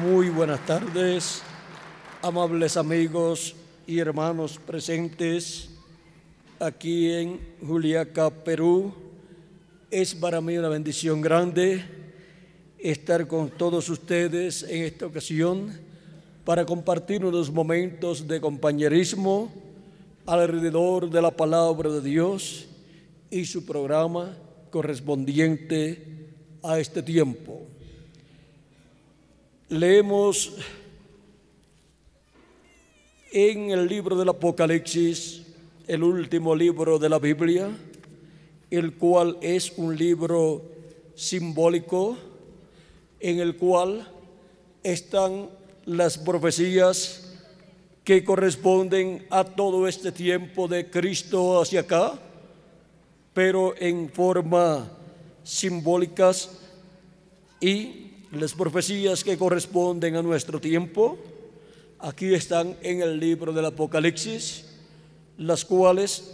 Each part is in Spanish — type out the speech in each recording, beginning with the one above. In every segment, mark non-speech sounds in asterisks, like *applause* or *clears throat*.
Muy buenas tardes, amables amigos y hermanos presentes aquí en Juliaca, Perú. Es para mí una bendición grande estar con todos ustedes en esta ocasión para compartir unos momentos de compañerismo alrededor de la palabra de Dios y su programa correspondiente a este tiempo leemos en el libro del Apocalipsis, el último libro de la Biblia, el cual es un libro simbólico en el cual están las profecías que corresponden a todo este tiempo de Cristo hacia acá, pero en forma simbólicas y las profecías que corresponden a nuestro tiempo, aquí están en el libro del Apocalipsis, las cuales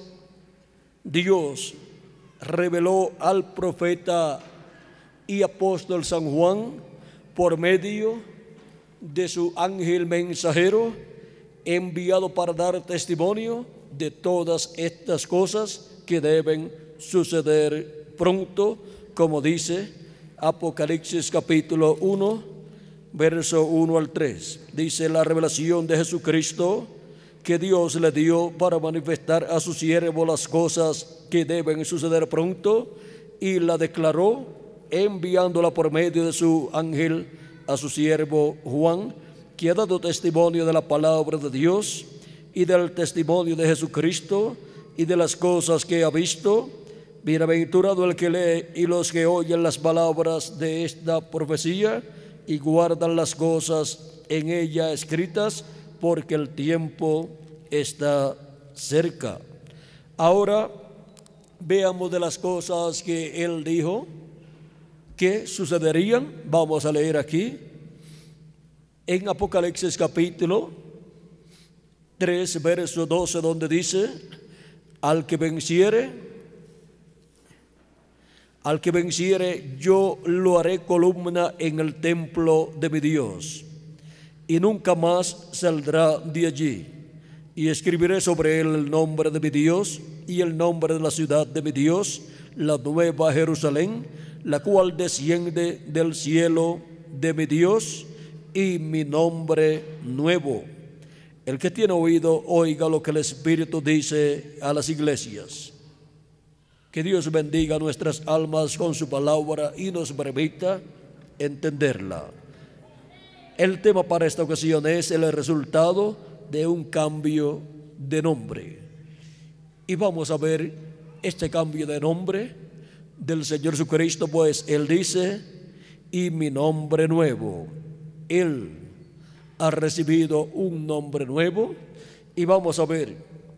Dios reveló al profeta y apóstol San Juan por medio de su ángel mensajero enviado para dar testimonio de todas estas cosas que deben suceder pronto, como dice Apocalipsis capítulo 1, verso 1 al 3. Dice la revelación de Jesucristo que Dios le dio para manifestar a su siervo las cosas que deben suceder pronto y la declaró enviándola por medio de su ángel a su siervo Juan, que ha dado testimonio de la palabra de Dios y del testimonio de Jesucristo y de las cosas que ha visto Bienaventurado el que lee y los que oyen las palabras de esta profecía y guardan las cosas en ella escritas, porque el tiempo está cerca. Ahora veamos de las cosas que él dijo que sucederían. Vamos a leer aquí en Apocalipsis capítulo 3, verso 12, donde dice, al que venciere, al que venciere, yo lo haré columna en el templo de mi Dios, y nunca más saldrá de allí. Y escribiré sobre él el nombre de mi Dios y el nombre de la ciudad de mi Dios, la nueva Jerusalén, la cual desciende del cielo de mi Dios y mi nombre nuevo. El que tiene oído, oiga lo que el Espíritu dice a las iglesias. Que Dios bendiga nuestras almas con su palabra y nos permita entenderla. El tema para esta ocasión es el resultado de un cambio de nombre. Y vamos a ver este cambio de nombre del Señor Jesucristo, pues Él dice, y mi nombre nuevo. Él ha recibido un nombre nuevo y vamos a ver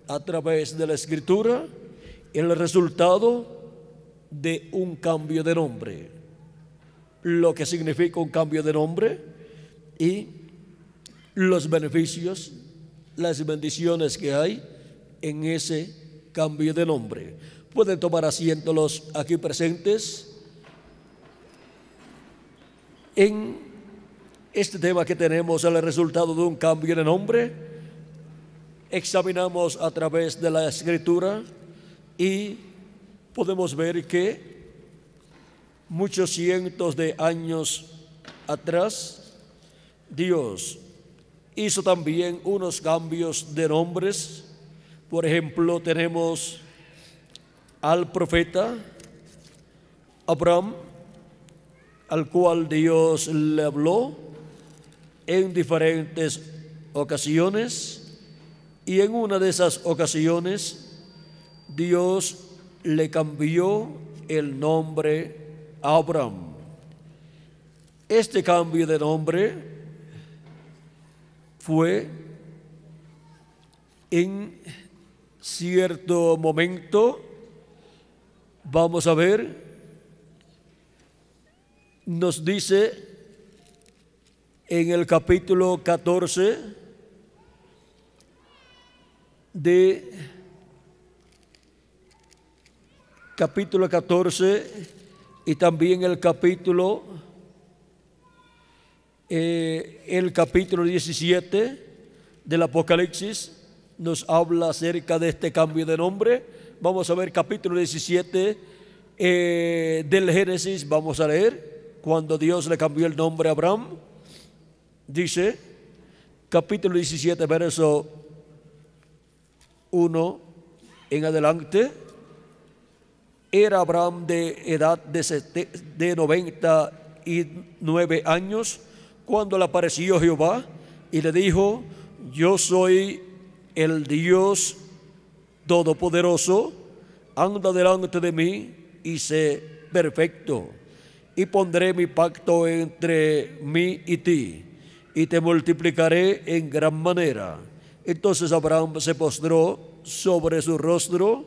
a través de la escritura el resultado de un cambio de nombre. Lo que significa un cambio de nombre y los beneficios, las bendiciones que hay en ese cambio de nombre. Pueden tomar asiento los aquí presentes en este tema que tenemos, el resultado de un cambio de nombre. Examinamos a través de la escritura y podemos ver que muchos cientos de años atrás Dios hizo también unos cambios de nombres. Por ejemplo, tenemos al profeta Abraham, al cual Dios le habló en diferentes ocasiones, y en una de esas ocasiones Dios le cambió el nombre a Abraham. Este cambio de nombre fue en cierto momento, vamos a ver, nos dice en el capítulo 14 de capítulo 14 y también el capítulo, eh, el capítulo 17 del Apocalipsis nos habla acerca de este cambio de nombre. Vamos a ver capítulo 17 eh, del Génesis, vamos a leer, cuando Dios le cambió el nombre a Abraham. Dice, capítulo 17, verso 1 en adelante era Abraham de edad de, de 99 años cuando le apareció Jehová y le dijo, yo soy el Dios Todopoderoso, anda delante de mí y sé perfecto. Y pondré mi pacto entre mí y ti, y te multiplicaré en gran manera. Entonces Abraham se postró sobre su rostro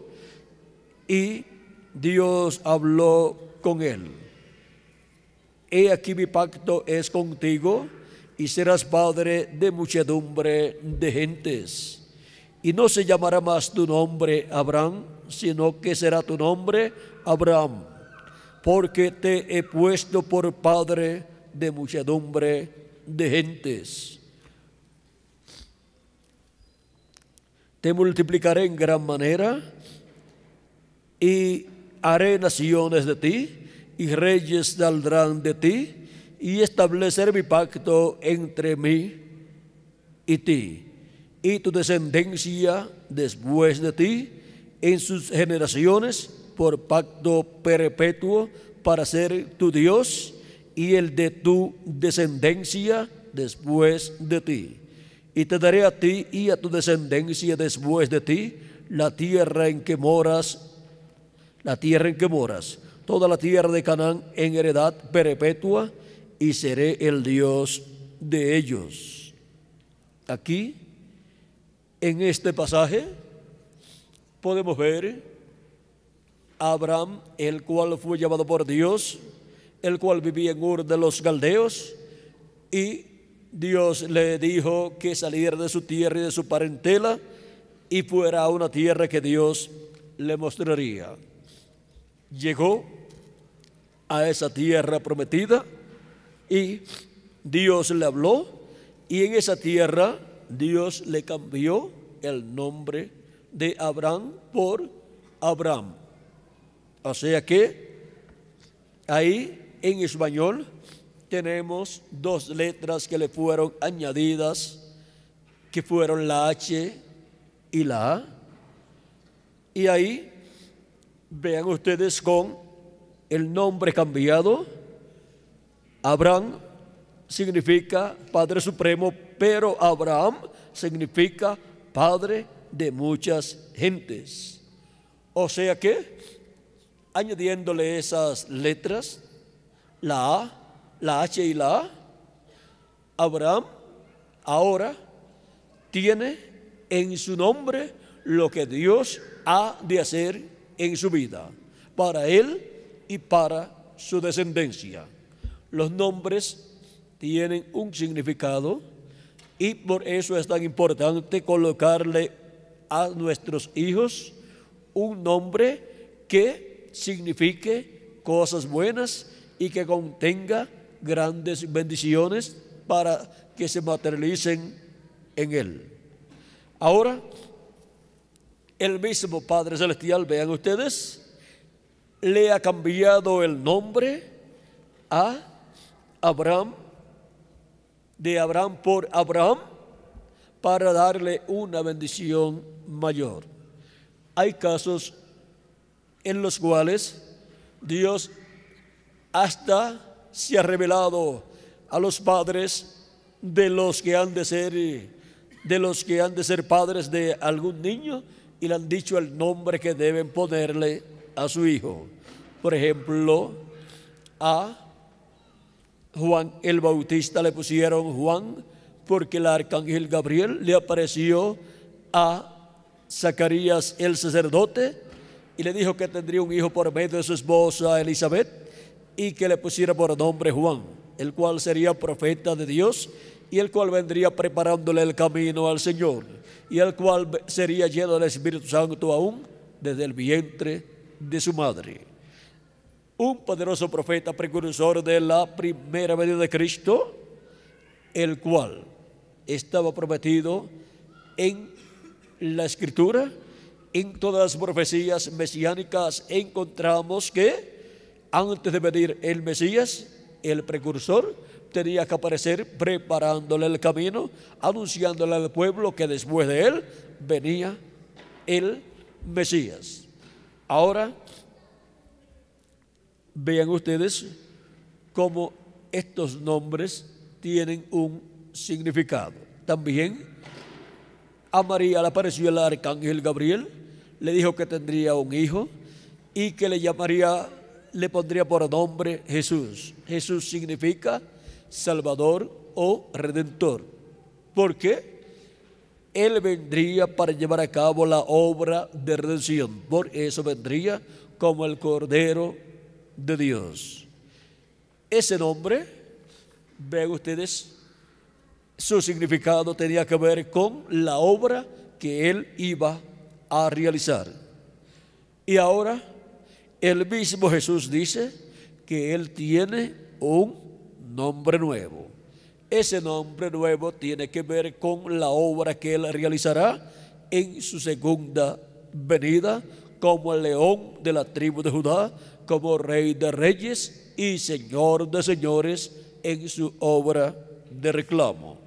y Dios habló con él. He aquí mi pacto es contigo y serás padre de muchedumbre de gentes. Y no se llamará más tu nombre Abraham, sino que será tu nombre Abraham, porque te he puesto por padre de muchedumbre de gentes. Te multiplicaré en gran manera y haré naciones de ti y reyes saldrán de ti y estableceré mi pacto entre mí y ti y tu descendencia después de ti en sus generaciones por pacto perpetuo para ser tu Dios y el de tu descendencia después de ti. Y te daré a ti y a tu descendencia después de ti la tierra en que moras la tierra en que moras, toda la tierra de Canaán en heredad perpetua, y seré el Dios de ellos. Aquí, en este pasaje, podemos ver a Abraham, el cual fue llamado por Dios, el cual vivía en Ur de los Galdeos, y Dios le dijo que saliera de su tierra y de su parentela y fuera a una tierra que Dios le mostraría llegó a esa tierra prometida y Dios le habló y en esa tierra Dios le cambió el nombre de Abraham por Abraham. O sea que ahí en español tenemos dos letras que le fueron añadidas, que fueron la H y la A. Y ahí Vean ustedes con el nombre cambiado. Abraham significa Padre Supremo, pero Abraham significa Padre de muchas gentes. O sea que, añadiéndole esas letras, la A, la H y la A, Abraham ahora tiene en su nombre lo que Dios ha de hacer en su vida, para él y para su descendencia. Los nombres tienen un significado y por eso es tan importante colocarle a nuestros hijos un nombre que signifique cosas buenas y que contenga grandes bendiciones para que se materialicen en él. Ahora el mismo Padre Celestial, vean ustedes, le ha cambiado el nombre a Abraham, de Abraham por Abraham, para darle una bendición mayor. Hay casos en los cuales Dios hasta se ha revelado a los padres de los que han de ser de los que han de ser padres de algún niño y le han dicho el nombre que deben ponerle a su hijo. Por ejemplo, a Juan el Bautista le pusieron Juan porque el arcángel Gabriel le apareció a Zacarías el sacerdote y le dijo que tendría un hijo por medio de su esposa Elizabeth y que le pusiera por nombre Juan, el cual sería profeta de Dios y el cual vendría preparándole el camino al Señor y el cual sería lleno del Espíritu Santo aún desde el vientre de su madre. Un poderoso profeta precursor de la primera venida de Cristo, el cual estaba prometido en la Escritura, en todas las profecías mesiánicas encontramos que antes de venir el Mesías, el precursor tenía que aparecer preparándole el camino, anunciándole al pueblo que después de él venía el Mesías. Ahora, vean ustedes cómo estos nombres tienen un significado. También a María le apareció el arcángel Gabriel, le dijo que tendría un hijo y que le llamaría le pondría por nombre Jesús. Jesús significa Salvador o Redentor. ¿Por qué? Él vendría para llevar a cabo la obra de redención. Por eso vendría como el Cordero de Dios. Ese nombre, vean ustedes, su significado tenía que ver con la obra que él iba a realizar. Y ahora el mismo Jesús dice que Él tiene un nombre nuevo. Ese nombre nuevo tiene que ver con la obra que Él realizará en su segunda venida como el león de la tribu de Judá, como rey de reyes y señor de señores en su obra de reclamo.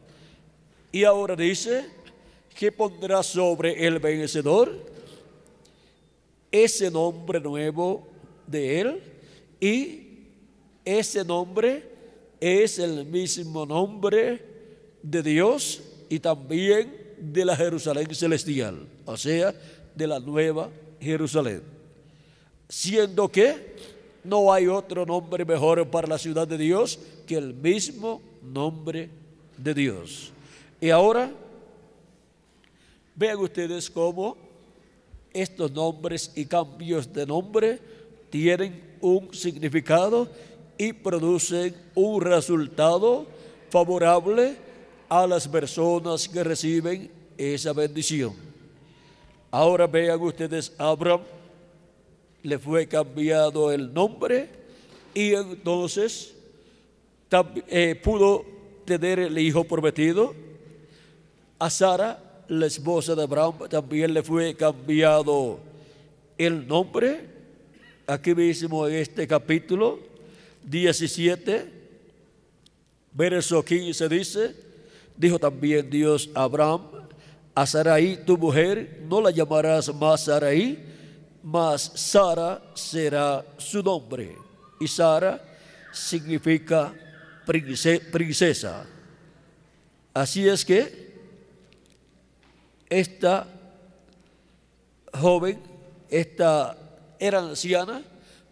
Y ahora dice que pondrá sobre el vencedor ese nombre nuevo de Él y ese nombre es el mismo nombre de Dios y también de la Jerusalén celestial, o sea, de la nueva Jerusalén. Siendo que no hay otro nombre mejor para la ciudad de Dios que el mismo nombre de Dios. Y ahora, vean ustedes cómo estos nombres y cambios de nombre tienen un significado y producen un resultado favorable a las personas que reciben esa bendición. Ahora vean ustedes, Abraham le fue cambiado el nombre y entonces eh, pudo tener el hijo prometido. A Sara la esposa de Abraham también le fue cambiado el nombre, aquí mismo en este capítulo 17, verso 15 dice, dijo también Dios a Abraham, a Sarai tu mujer no la llamarás más Sarai, mas Sara será su nombre. Y Sara significa princesa. Así es que esta joven, esta era anciana,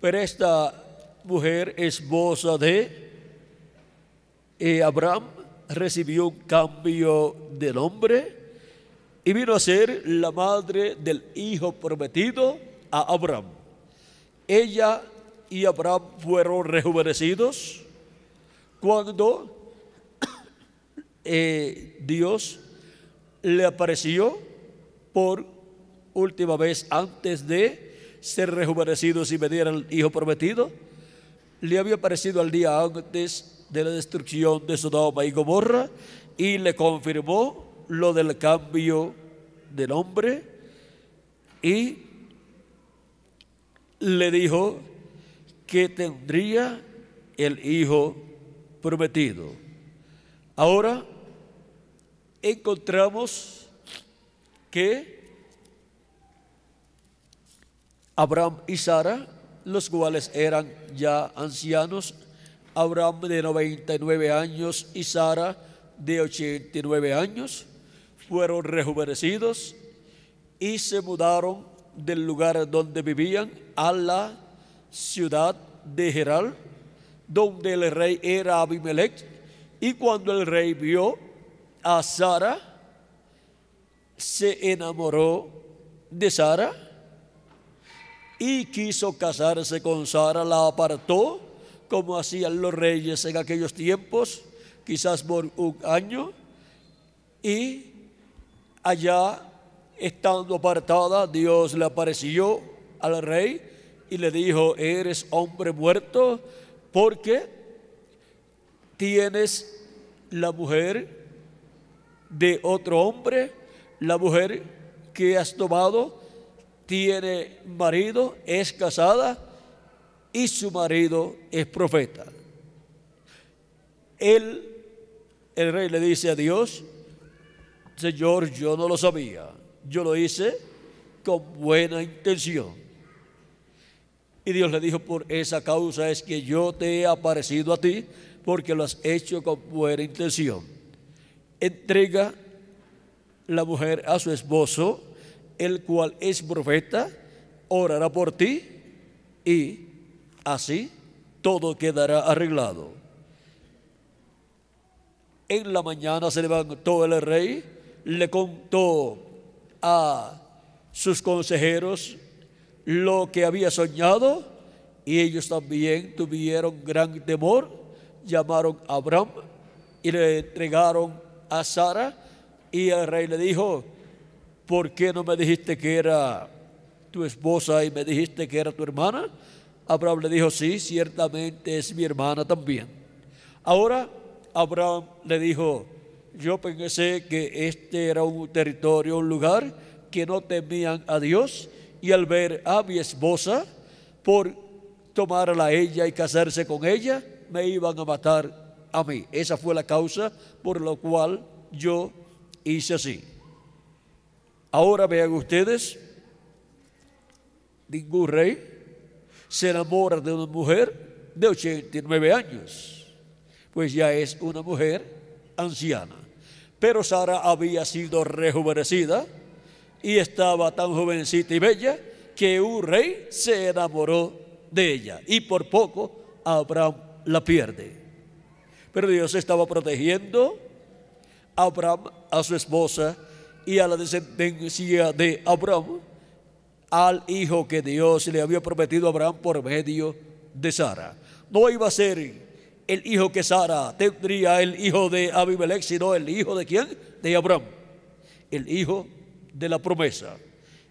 pero esta mujer esposa de eh, Abraham recibió un cambio de nombre y vino a ser la madre del hijo prometido a Abraham. Ella y Abraham fueron rejuvenecidos cuando *coughs* eh, Dios le apareció por última vez antes de ser si me diera el Hijo prometido, le había aparecido al día antes de la destrucción de Sodoma y Gomorra y le confirmó lo del cambio de nombre y le dijo que tendría el Hijo prometido. Ahora encontramos que Abraham y Sara, los cuales eran ya ancianos, Abraham de 99 años y Sara de 89 años, fueron rejuvenecidos y se mudaron del lugar donde vivían a la ciudad de Geral, donde el rey era Abimelech. Y cuando el rey vio a Sara, se enamoró de Sara y quiso casarse con Sara, la apartó, como hacían los reyes en aquellos tiempos, quizás por un año, y allá, estando apartada, Dios le apareció al rey y le dijo, eres hombre muerto porque tienes la mujer de otro hombre, la mujer que has tomado tiene marido, es casada y su marido es profeta. Él, el rey le dice a Dios, Señor, yo no lo sabía, yo lo hice con buena intención. Y Dios le dijo, por esa causa es que yo te he aparecido a ti, porque lo has hecho con buena intención entrega la mujer a su esposo, el cual es profeta, orará por ti y así todo quedará arreglado. En la mañana se levantó el rey, le contó a sus consejeros lo que había soñado y ellos también tuvieron gran temor, llamaron a Abraham y le entregaron a Sara y el rey le dijo, ¿por qué no me dijiste que era tu esposa y me dijiste que era tu hermana? Abraham le dijo, sí, ciertamente es mi hermana también. Ahora Abraham le dijo, yo pensé que este era un territorio, un lugar que no temían a Dios y al ver a mi esposa por tomarla a ella y casarse con ella, me iban a matar a mí. Esa fue la causa por la cual yo hice así. Ahora vean ustedes, ningún rey se enamora de una mujer de 89 años, pues ya es una mujer anciana. Pero Sara había sido rejuvenecida y estaba tan jovencita y bella que un rey se enamoró de ella y por poco Abraham la pierde. Pero Dios estaba protegiendo a Abraham, a su esposa y a la descendencia de Abraham, al hijo que Dios le había prometido a Abraham por medio de Sara. No iba a ser el hijo que Sara tendría, el hijo de Abimelech, sino el hijo de quién? De Abraham, el hijo de la promesa.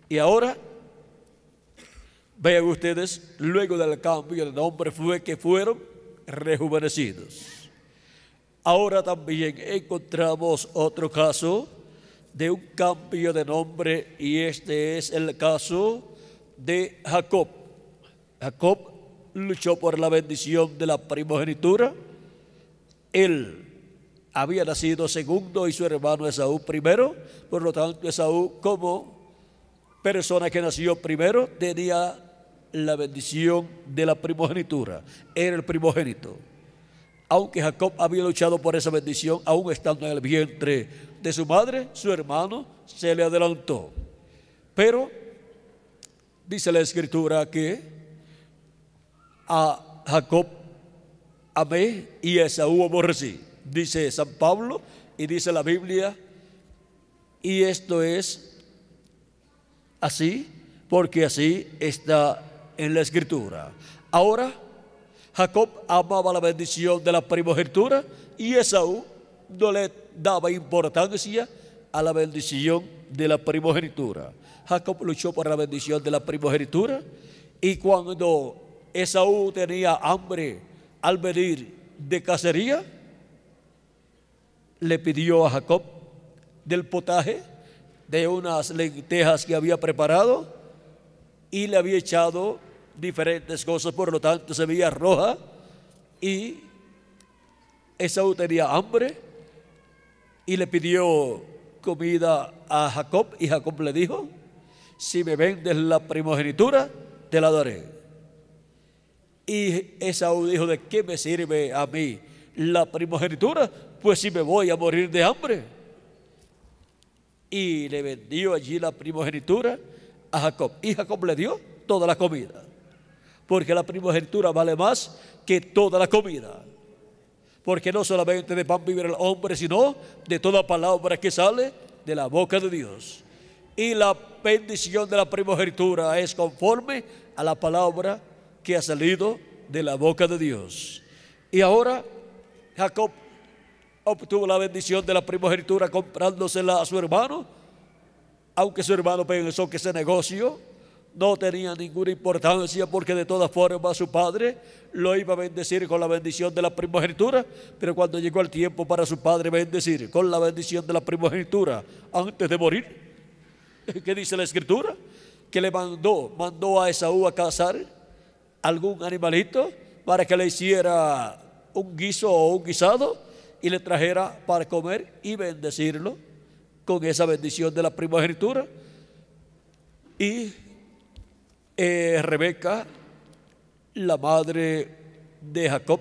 Y ahora, vean ustedes, luego del cambio de nombre fue que fueron rejuvenecidos. Ahora también encontramos otro caso de un cambio de nombre y este es el caso de Jacob. Jacob luchó por la bendición de la primogenitura. Él había nacido segundo y su hermano Esaú primero. Por lo tanto, Esaú como persona que nació primero tenía la bendición de la primogenitura. Era el primogénito aunque Jacob había luchado por esa bendición, aún estando en el vientre de su madre, su hermano se le adelantó. Pero dice la escritura que a Jacob amé y a Esaú aborrecí, dice San Pablo y dice la Biblia, y esto es así porque así está en la escritura. Ahora, Jacob amaba la bendición de la primogenitura y Esaú no le daba importancia a la bendición de la primogenitura. Jacob luchó por la bendición de la primogenitura y cuando Esaú tenía hambre al venir de cacería, le pidió a Jacob del potaje de unas lentejas que había preparado y le había echado diferentes cosas, por lo tanto se veía roja y Esaú tenía hambre y le pidió comida a Jacob y Jacob le dijo, si me vendes la primogenitura, te la daré. Y Esaú dijo, ¿de qué me sirve a mí la primogenitura? Pues si me voy a morir de hambre. Y le vendió allí la primogenitura a Jacob. Y Jacob le dio toda la comida porque la primogenitura vale más que toda la comida. Porque no solamente de pan vivir el hombre, sino de toda palabra que sale de la boca de Dios. Y la bendición de la primogenitura es conforme a la palabra que ha salido de la boca de Dios. Y ahora Jacob obtuvo la bendición de la primogenitura comprándosela a su hermano, aunque su hermano pensó que ese negocio no tenía ninguna importancia porque de todas formas su padre lo iba a bendecir con la bendición de la primogenitura, pero cuando llegó el tiempo para su padre bendecir con la bendición de la primogenitura antes de morir, *laughs* ¿qué dice la escritura? Que le mandó, mandó a Esaú a cazar algún animalito para que le hiciera un guiso o un guisado y le trajera para comer y bendecirlo con esa bendición de la primogenitura. Y eh, Rebeca, la madre de Jacob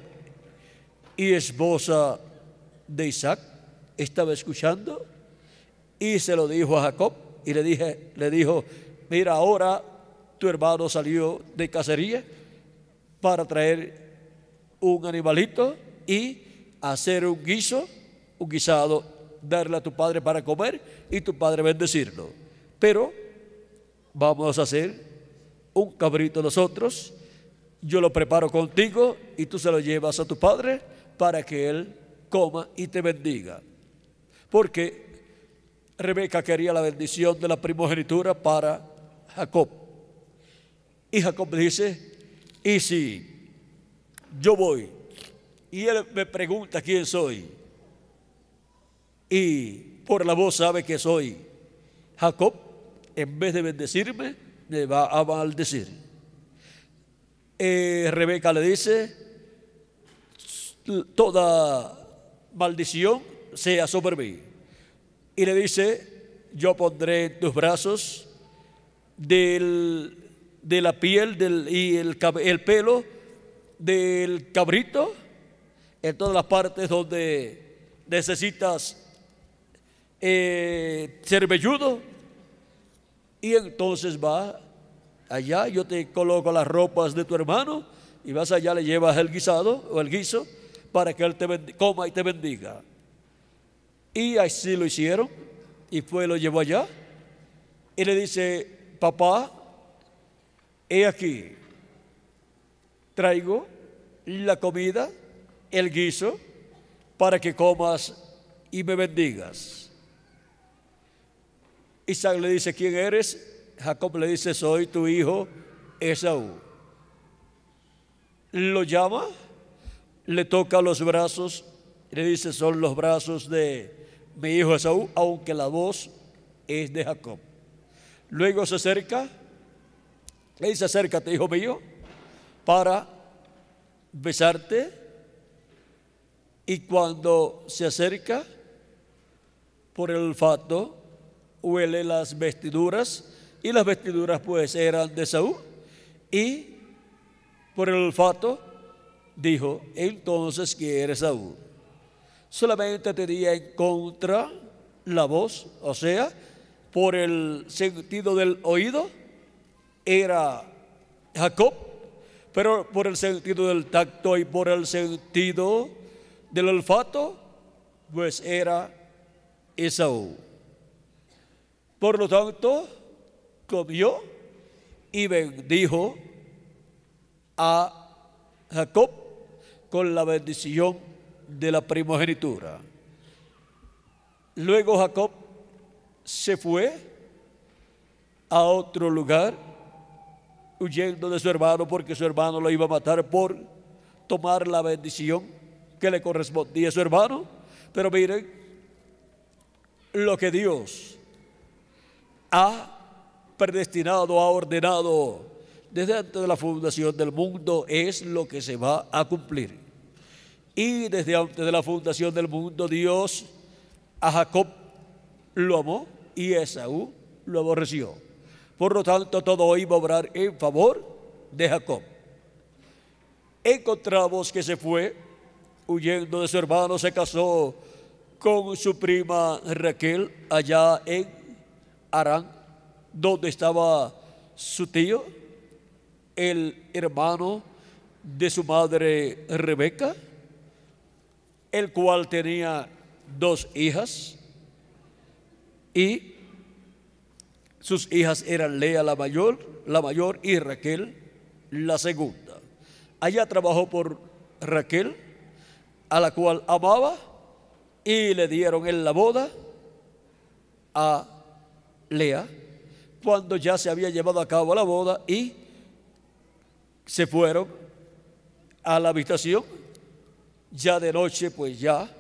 y esposa de Isaac, estaba escuchando y se lo dijo a Jacob y le, dije, le dijo, mira, ahora tu hermano salió de cacería para traer un animalito y hacer un guiso, un guisado, darle a tu padre para comer y tu padre bendecirlo. Pero vamos a hacer un cabrito nosotros, yo lo preparo contigo y tú se lo llevas a tu padre para que él coma y te bendiga. Porque Rebeca quería la bendición de la primogenitura para Jacob. Y Jacob dice, y si yo voy y él me pregunta quién soy, y por la voz sabe que soy Jacob, en vez de bendecirme, le va a maldecir. Eh, Rebeca le dice, toda maldición sea sobre mí. Y le dice, yo pondré tus brazos del, de la piel y el, el pelo del cabrito en todas las partes donde necesitas eh, ser velludo y entonces va allá, yo te coloco las ropas de tu hermano y vas allá, le llevas el guisado o el guiso para que él te coma y te bendiga. Y así lo hicieron y fue lo llevó allá y le dice, papá, he aquí, traigo la comida, el guiso, para que comas y me bendigas. Isaac le dice, ¿quién eres? Jacob le dice, soy tu hijo Esaú. Lo llama, le toca los brazos, le dice, son los brazos de mi hijo Esaú, aunque la voz es de Jacob. Luego se acerca, le dice, acércate, hijo mío, para besarte. Y cuando se acerca por el olfato, huele las vestiduras y las vestiduras pues eran de Saúl y por el olfato dijo, entonces que eres Saúl. Solamente tenía en contra la voz, o sea, por el sentido del oído era Jacob, pero por el sentido del tacto y por el sentido del olfato, pues era Esaú. Por lo tanto, comió y bendijo a Jacob con la bendición de la primogenitura. Luego Jacob se fue a otro lugar huyendo de su hermano porque su hermano lo iba a matar por tomar la bendición que le correspondía a su hermano. Pero miren lo que Dios ha predestinado, ha ordenado desde antes de la fundación del mundo es lo que se va a cumplir. Y desde antes de la fundación del mundo Dios a Jacob lo amó y a Esaú lo aborreció. Por lo tanto, todo iba a obrar en favor de Jacob. Encontramos que se fue huyendo de su hermano, se casó con su prima Raquel allá en Arán, donde estaba su tío, el hermano de su madre Rebeca, el cual tenía dos hijas y sus hijas eran Lea la mayor, la mayor y Raquel la segunda. Allá trabajó por Raquel, a la cual amaba, y le dieron en la boda a Lea, cuando ya se había llevado a cabo la boda y se fueron a la habitación, ya de noche, pues ya,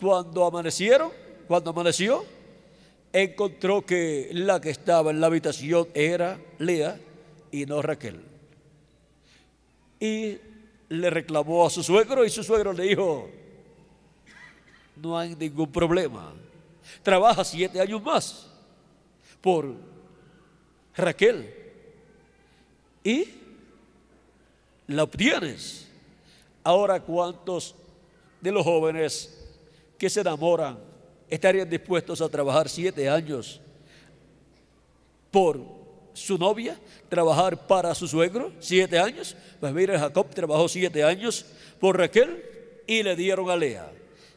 cuando amanecieron, cuando amaneció, encontró que la que estaba en la habitación era Lea y no Raquel. Y le reclamó a su suegro y su suegro le dijo, no hay ningún problema, trabaja siete años más por Raquel y la obtienes. Ahora, ¿cuántos de los jóvenes que se enamoran estarían dispuestos a trabajar siete años por su novia, trabajar para su suegro siete años? Pues mira, Jacob trabajó siete años por Raquel y le dieron a Lea.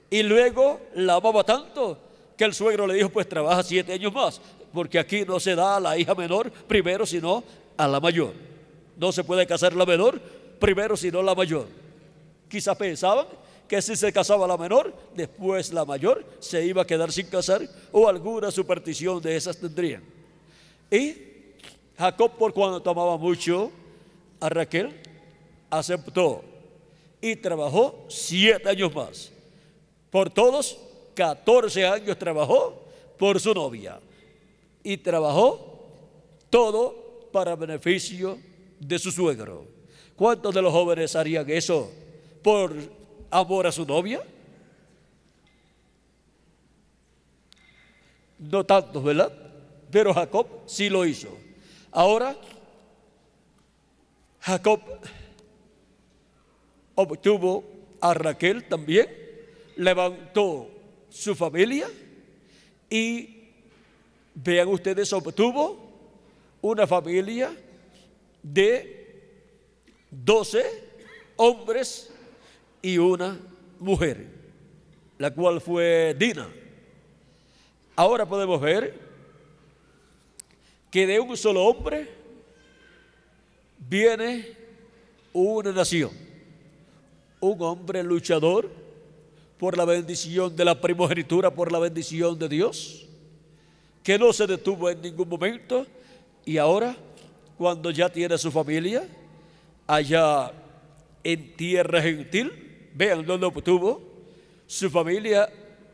Y luego la amaba tanto que el suegro le dijo, pues trabaja siete años más porque aquí no se da a la hija menor primero, sino a la mayor. No se puede casar la menor primero, sino la mayor. Quizás pensaban que si se casaba la menor, después la mayor se iba a quedar sin casar o alguna superstición de esas tendrían. Y Jacob, por cuando tomaba mucho a Raquel, aceptó y trabajó siete años más. Por todos, 14 años trabajó por su novia y trabajó todo para beneficio de su suegro. ¿Cuántos de los jóvenes harían eso por amor a su novia? No tantos, ¿verdad? Pero Jacob sí lo hizo. Ahora, Jacob obtuvo a Raquel también, levantó su familia y Vean ustedes, obtuvo una familia de 12 hombres y una mujer, la cual fue Dina. Ahora podemos ver que de un solo hombre viene una nación, un hombre luchador por la bendición de la primogenitura, por la bendición de Dios que no se detuvo en ningún momento y ahora, cuando ya tiene su familia, allá en tierra gentil, vean lo obtuvo su familia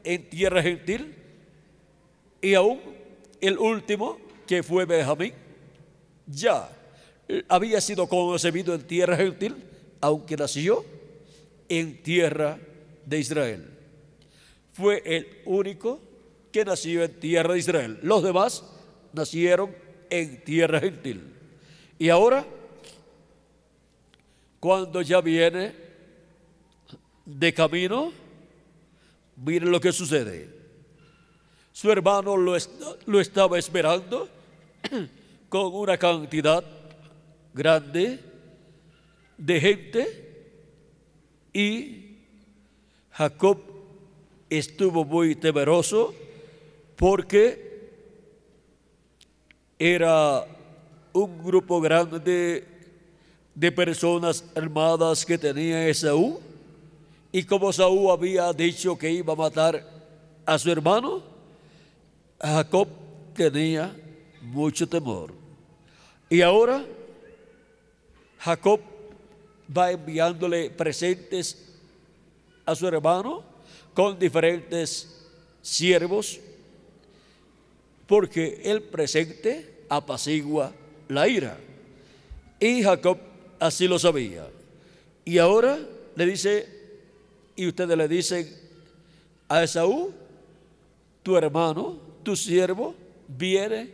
en tierra gentil y aún el último, que fue Benjamín, ya había sido concebido en tierra gentil, aunque nació en tierra de Israel. Fue el único nació en tierra de Israel. Los demás nacieron en tierra gentil. Y ahora, cuando ya viene de camino, miren lo que sucede. Su hermano lo, lo estaba esperando *clears throat* con una cantidad grande de gente y Jacob estuvo muy temeroso porque era un grupo grande de personas armadas que tenía Esaú. Y como Saúl había dicho que iba a matar a su hermano, Jacob tenía mucho temor. Y ahora Jacob va enviándole presentes a su hermano con diferentes siervos porque el presente apacigua la ira. Y Jacob así lo sabía. Y ahora le dice, y ustedes le dicen a Esaú, tu hermano, tu siervo, viene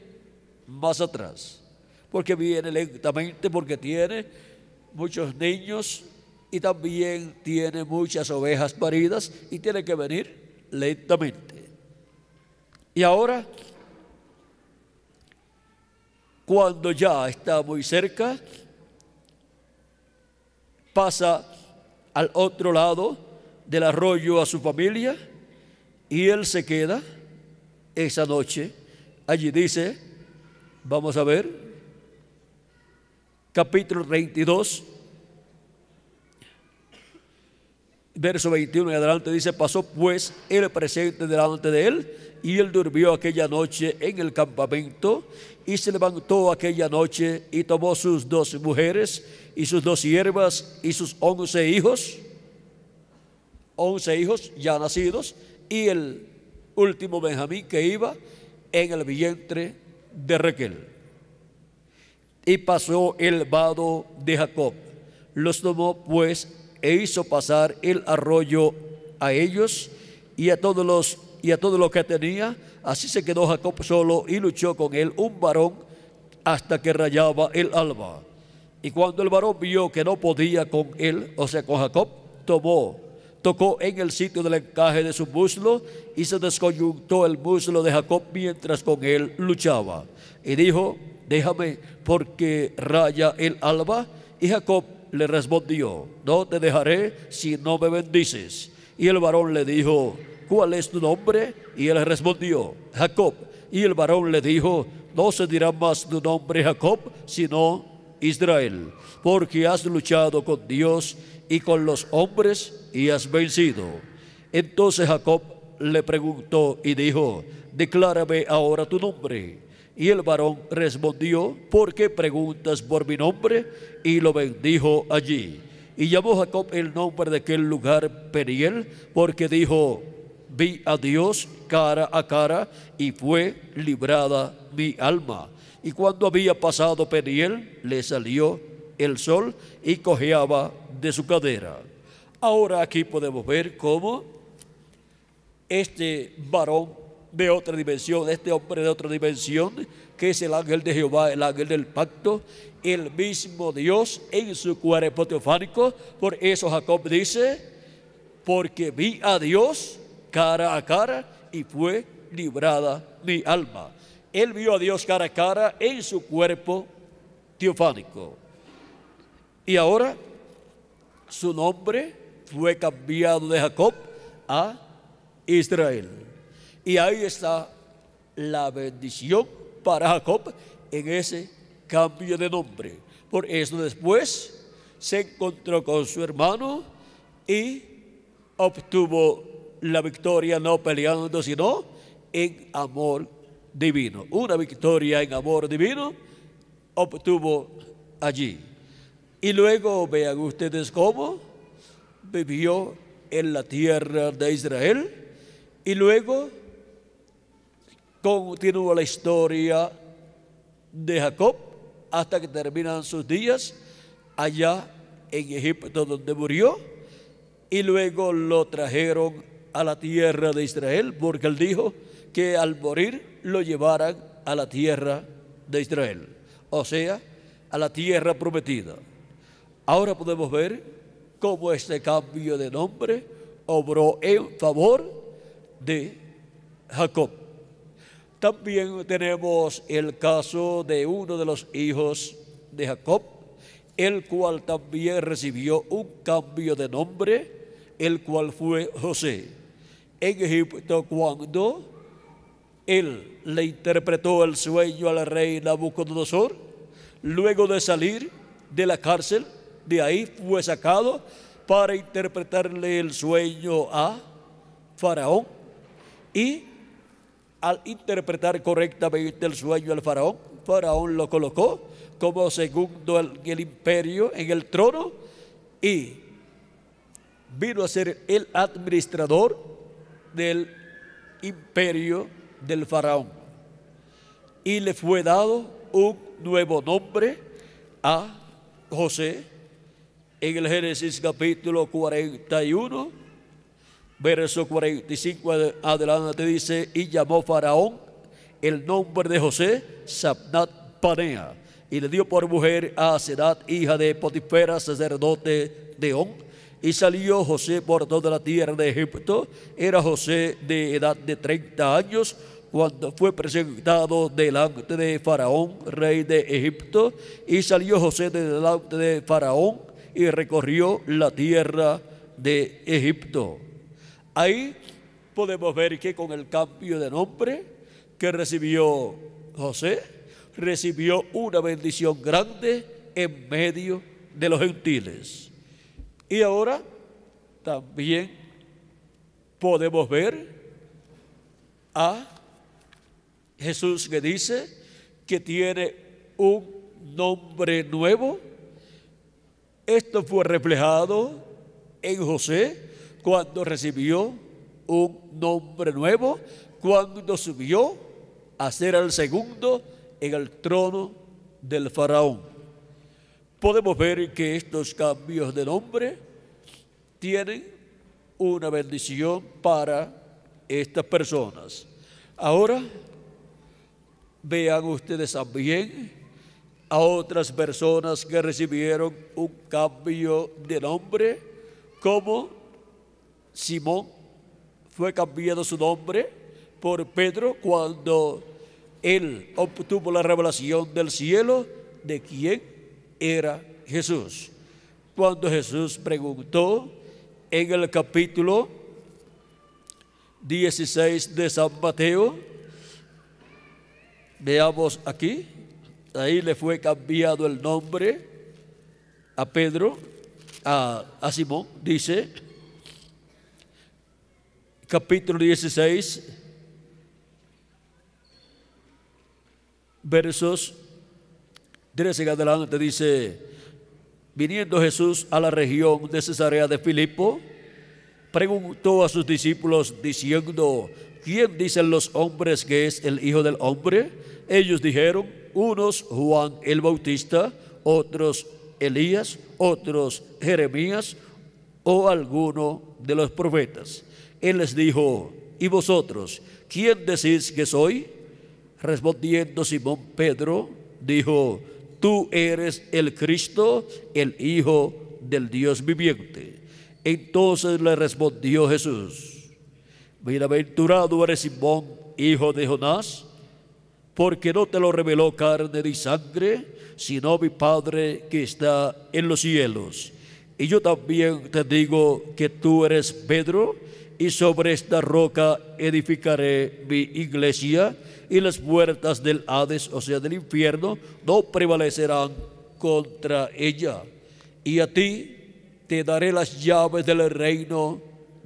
más atrás, porque viene lentamente, porque tiene muchos niños y también tiene muchas ovejas paridas y tiene que venir lentamente. Y ahora cuando ya está muy cerca, pasa al otro lado del arroyo a su familia y él se queda esa noche. Allí dice, vamos a ver, capítulo 22, verso 21 y adelante dice, pasó pues el presente delante de él y él durmió aquella noche en el campamento y se levantó aquella noche y tomó sus dos mujeres y sus dos siervas y sus once hijos, once hijos ya nacidos, y el último Benjamín que iba en el vientre de Raquel. Y pasó el vado de Jacob. Los tomó pues e hizo pasar el arroyo a ellos y a todos los y a todo lo que tenía. Así se quedó Jacob solo y luchó con él un varón hasta que rayaba el alba. Y cuando el varón vio que no podía con él, o sea, con Jacob, tomó, tocó en el sitio del encaje de su muslo y se desconyuntó el muslo de Jacob mientras con él luchaba. Y dijo, déjame porque raya el alba. Y Jacob le respondió, no te dejaré si no me bendices. Y el varón le dijo, ¿cuál es tu nombre? Y él respondió, Jacob. Y el varón le dijo, no se dirá más tu nombre Jacob, sino Israel, porque has luchado con Dios y con los hombres y has vencido. Entonces Jacob le preguntó y dijo, declárame ahora tu nombre. Y el varón respondió, ¿por qué preguntas por mi nombre? Y lo bendijo allí. Y llamó Jacob el nombre de aquel lugar Periel, porque dijo, vi a Dios cara a cara y fue librada mi alma. Y cuando había pasado Peniel, le salió el sol y cojeaba de su cadera. Ahora aquí podemos ver cómo este varón de otra dimensión, este hombre de otra dimensión, que es el ángel de Jehová, el ángel del pacto, el mismo Dios en su cuerpo teofánico. Por eso Jacob dice, porque vi a Dios cara a cara y fue librada mi alma. Él vio a Dios cara a cara en su cuerpo teofánico. Y ahora su nombre fue cambiado de Jacob a Israel. Y ahí está la bendición para Jacob en ese cambio de nombre. Por eso después se encontró con su hermano y obtuvo la victoria no peleando, sino en amor divino. Una victoria en amor divino obtuvo allí. Y luego vean ustedes cómo vivió en la tierra de Israel. Y luego continuó la historia de Jacob hasta que terminan sus días allá en Egipto donde murió. Y luego lo trajeron a la tierra de Israel, porque él dijo que al morir lo llevaran a la tierra de Israel, o sea, a la tierra prometida. Ahora podemos ver cómo este cambio de nombre obró en favor de Jacob. También tenemos el caso de uno de los hijos de Jacob, el cual también recibió un cambio de nombre, el cual fue José en Egipto cuando él le interpretó el sueño al rey Nabucodonosor. Luego de salir de la cárcel, de ahí fue sacado para interpretarle el sueño a Faraón. Y al interpretar correctamente el sueño al Faraón, Faraón lo colocó como segundo en el imperio, en el trono, y vino a ser el administrador del imperio del faraón. Y le fue dado un nuevo nombre a José en el Génesis capítulo 41, verso 45 adelante dice, y llamó Faraón el nombre de José, Sabnat Panea, y le dio por mujer a Sedat hija de Potifera, sacerdote de On, y salió José por toda la tierra de Egipto. Era José de edad de 30 años cuando fue presentado delante de Faraón, rey de Egipto. Y salió José delante de Faraón y recorrió la tierra de Egipto. Ahí podemos ver que con el cambio de nombre que recibió José, recibió una bendición grande en medio de los gentiles. Y ahora también podemos ver a Jesús que dice que tiene un nombre nuevo. Esto fue reflejado en José cuando recibió un nombre nuevo, cuando subió a ser el segundo en el trono del faraón podemos ver que estos cambios de nombre tienen una bendición para estas personas. Ahora, vean ustedes también a otras personas que recibieron un cambio de nombre, como Simón fue cambiado su nombre por Pedro cuando él obtuvo la revelación del cielo de quién era Jesús. Cuando Jesús preguntó en el capítulo 16 de San Mateo, veamos aquí, ahí le fue cambiado el nombre a Pedro, a, Simón, dice, capítulo 16, versos 13 adelante dice, viniendo Jesús a la región de Cesarea de Filipo, preguntó a sus discípulos diciendo, ¿quién dicen los hombres que es el Hijo del Hombre? Ellos dijeron, unos Juan el Bautista, otros Elías, otros Jeremías o alguno de los profetas. Él les dijo, ¿y vosotros quién decís que soy? Respondiendo Simón Pedro, dijo, tú eres el Cristo, el Hijo del Dios viviente. Entonces le respondió Jesús, bienaventurado eres Simón, hijo de Jonás, porque no te lo reveló carne ni sangre, sino mi Padre que está en los cielos. Y yo también te digo que tú eres Pedro, y sobre esta roca edificaré mi iglesia y las puertas del Hades, o sea, del infierno, no prevalecerán contra ella. Y a ti te daré las llaves del reino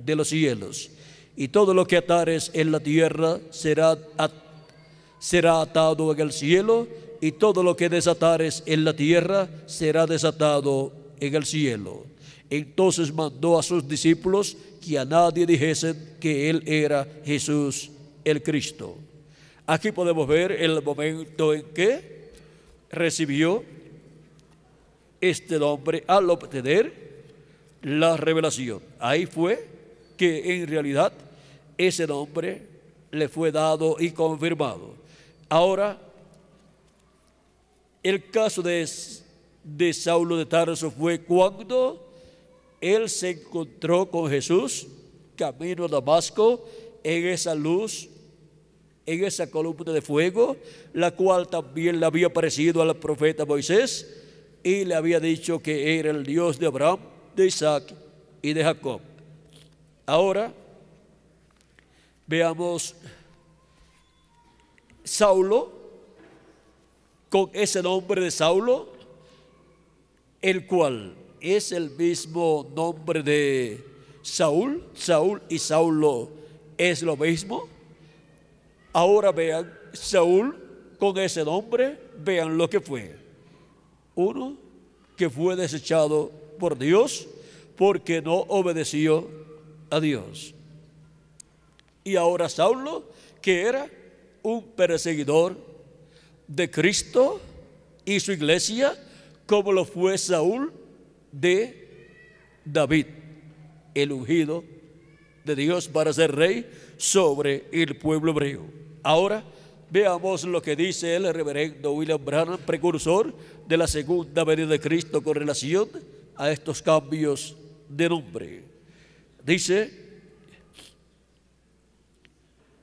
de los cielos. Y todo lo que atares en la tierra será, atado en el cielo, y todo lo que desatares en la tierra será desatado en el cielo. Entonces mandó a sus discípulos y a nadie dijesen que Él era Jesús el Cristo. Aquí podemos ver el momento en que recibió este nombre al obtener la revelación. Ahí fue que en realidad ese nombre le fue dado y confirmado. Ahora, el caso de, de Saulo de Tarso fue cuando él se encontró con Jesús camino a Damasco en esa luz, en esa columna de fuego, la cual también le había parecido al profeta Moisés y le había dicho que era el Dios de Abraham, de Isaac y de Jacob. Ahora veamos Saulo, con ese nombre de Saulo, el cual es el mismo nombre de Saúl, Saúl y Saulo es lo mismo. Ahora vean, Saúl con ese nombre, vean lo que fue. Uno que fue desechado por Dios porque no obedeció a Dios. Y ahora Saulo, que era un perseguidor de Cristo y su iglesia, como lo fue Saúl de David, el ungido de Dios para ser rey sobre el pueblo hebreo. Ahora veamos lo que dice el reverendo William Branham, precursor de la segunda venida de Cristo con relación a estos cambios de nombre. Dice,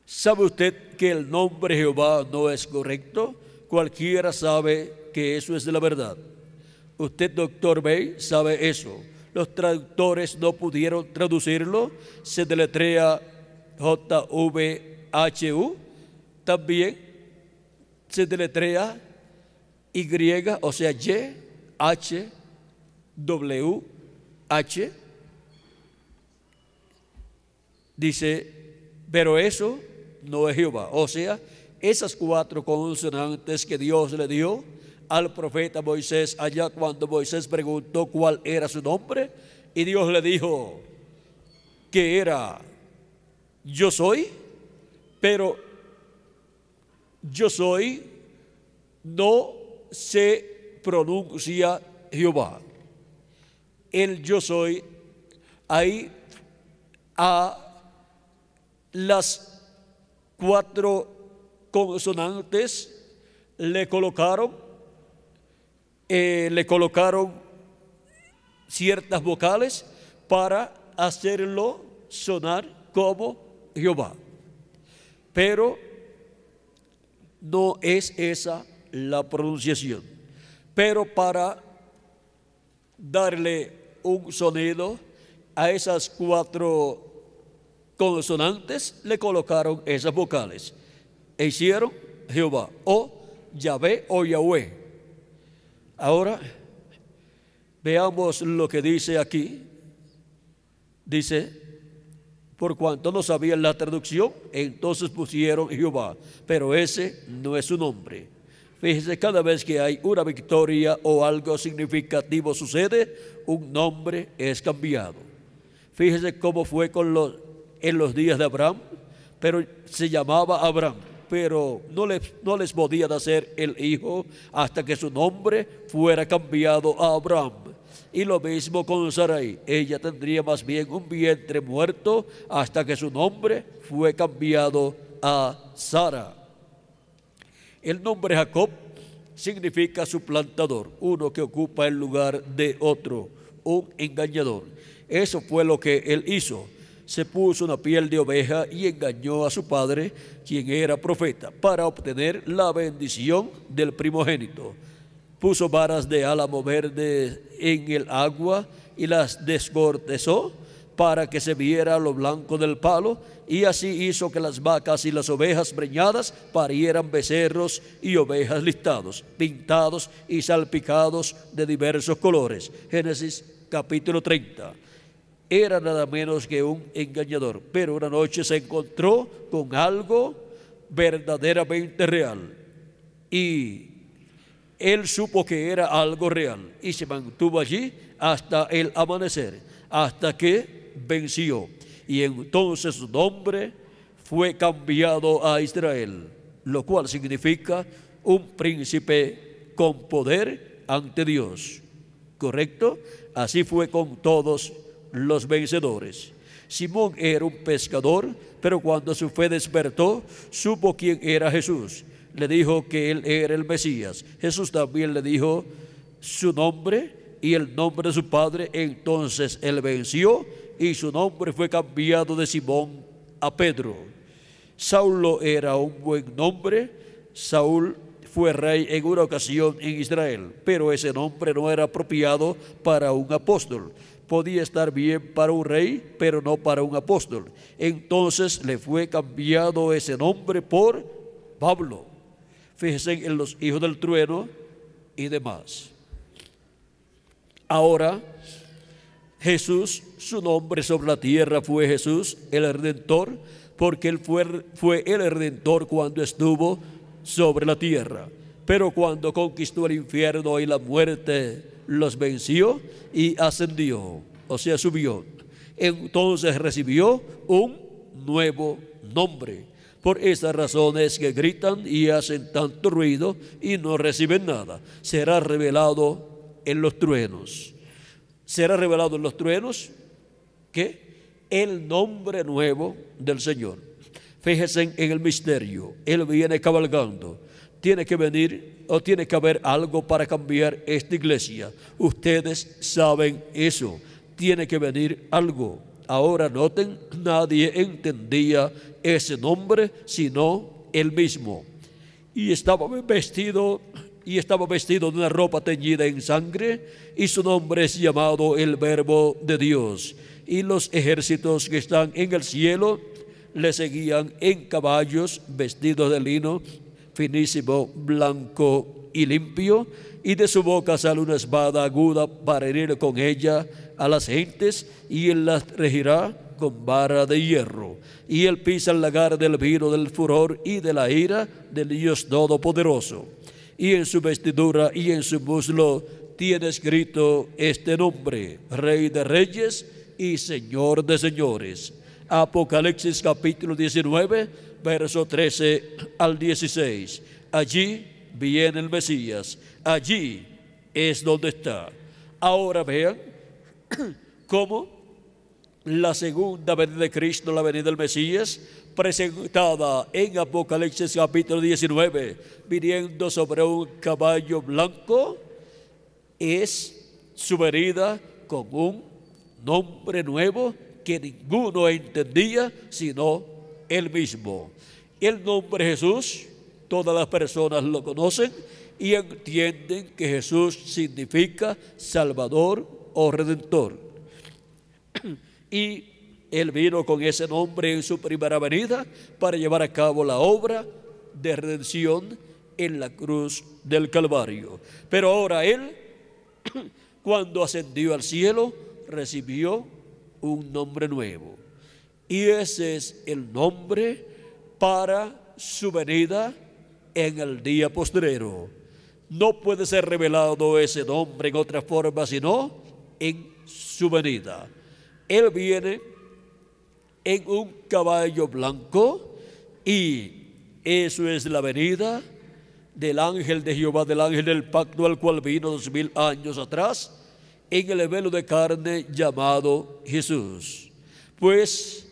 ¿sabe usted que el nombre Jehová no es correcto? Cualquiera sabe que eso es de la verdad. Usted, doctor Bay, sabe eso. Los traductores no pudieron traducirlo. Se deletrea J-V-H-U. También se deletrea Y, o sea, Y, H, W, H. Dice, pero eso no es Jehová. O sea, esas cuatro consonantes que Dios le dio al profeta Moisés allá cuando Moisés preguntó cuál era su nombre y Dios le dijo que era yo soy, pero yo soy no se pronuncia Jehová. El yo soy ahí a las cuatro consonantes le colocaron eh, le colocaron ciertas vocales para hacerlo sonar como Jehová. Pero no es esa la pronunciación. Pero para darle un sonido a esas cuatro consonantes, le colocaron esas vocales. E hicieron Jehová o Yahvé o Yahweh. Ahora veamos lo que dice aquí. Dice, por cuanto no sabían la traducción, entonces pusieron Jehová, pero ese no es su nombre. Fíjese, cada vez que hay una victoria o algo significativo sucede, un nombre es cambiado. Fíjese cómo fue con los, en los días de Abraham, pero se llamaba Abraham pero no les, no les podía nacer el hijo hasta que su nombre fuera cambiado a Abraham. Y lo mismo con Sarai. Ella tendría más bien un vientre muerto hasta que su nombre fue cambiado a Sara. El nombre Jacob significa suplantador, uno que ocupa el lugar de otro, un engañador. Eso fue lo que él hizo se puso una piel de oveja y engañó a su padre, quien era profeta, para obtener la bendición del primogénito. Puso varas de álamo verde en el agua y las descortezó para que se viera lo blanco del palo, y así hizo que las vacas y las ovejas breñadas parieran becerros y ovejas listados, pintados y salpicados de diversos colores. Génesis capítulo 30 era nada menos que un engañador, pero una noche se encontró con algo verdaderamente real y él supo que era algo real y se mantuvo allí hasta el amanecer, hasta que venció. Y entonces su nombre fue cambiado a Israel, lo cual significa un príncipe con poder ante Dios. ¿Correcto? Así fue con todos los vencedores. Simón era un pescador, pero cuando su fe despertó, supo quién era Jesús. Le dijo que él era el Mesías. Jesús también le dijo su nombre y el nombre de su padre. Entonces él venció y su nombre fue cambiado de Simón a Pedro. Saulo era un buen nombre. Saúl fue rey en una ocasión en Israel, pero ese nombre no era apropiado para un apóstol podía estar bien para un rey, pero no para un apóstol. Entonces le fue cambiado ese nombre por Pablo. Fíjense en los hijos del trueno y demás. Ahora, Jesús, su nombre sobre la tierra fue Jesús, el Redentor, porque Él fue, fue el Redentor cuando estuvo sobre la tierra. Pero cuando conquistó el infierno y la muerte, los venció y ascendió, o sea, subió. Entonces recibió un nuevo nombre. Por esas razones que gritan y hacen tanto ruido y no reciben nada. Será revelado en los truenos. Será revelado en los truenos que el nombre nuevo del Señor. Fíjense en el misterio. Él viene cabalgando tiene que venir o tiene que haber algo para cambiar esta iglesia. Ustedes saben eso. Tiene que venir algo. Ahora noten, nadie entendía ese nombre sino él mismo. Y estaba vestido y estaba vestido de una ropa teñida en sangre y su nombre es llamado el Verbo de Dios. Y los ejércitos que están en el cielo le seguían en caballos vestidos de lino finísimo, blanco y limpio, y de su boca sale una espada aguda para herir con ella a las gentes, y él las regirá con vara de hierro. Y él pisa el lagar del vino del furor y de la ira del Dios Todopoderoso. Y en su vestidura y en su muslo tiene escrito este nombre, Rey de Reyes y Señor de Señores. Apocalipsis capítulo 19 verso 13 al 16. Allí viene el Mesías, allí es donde está. Ahora vean *clears throat* cómo la segunda venida de Cristo, la venida del Mesías, presentada en Apocalipsis capítulo 19, viniendo sobre un caballo blanco, es su venida con un nombre nuevo que ninguno entendía sino él mismo. El nombre Jesús, todas las personas lo conocen y entienden que Jesús significa Salvador o Redentor. Y Él vino con ese nombre en su primera venida para llevar a cabo la obra de redención en la cruz del Calvario. Pero ahora Él, *clears throat* cuando ascendió al cielo, recibió un nombre nuevo. Y ese es el nombre para su venida en el día postrero. No puede ser revelado ese nombre en otra forma, sino en su venida. Él viene en un caballo blanco y eso es la venida del ángel de Jehová, del ángel del pacto al cual vino dos mil años atrás en el velo de carne llamado Jesús. Pues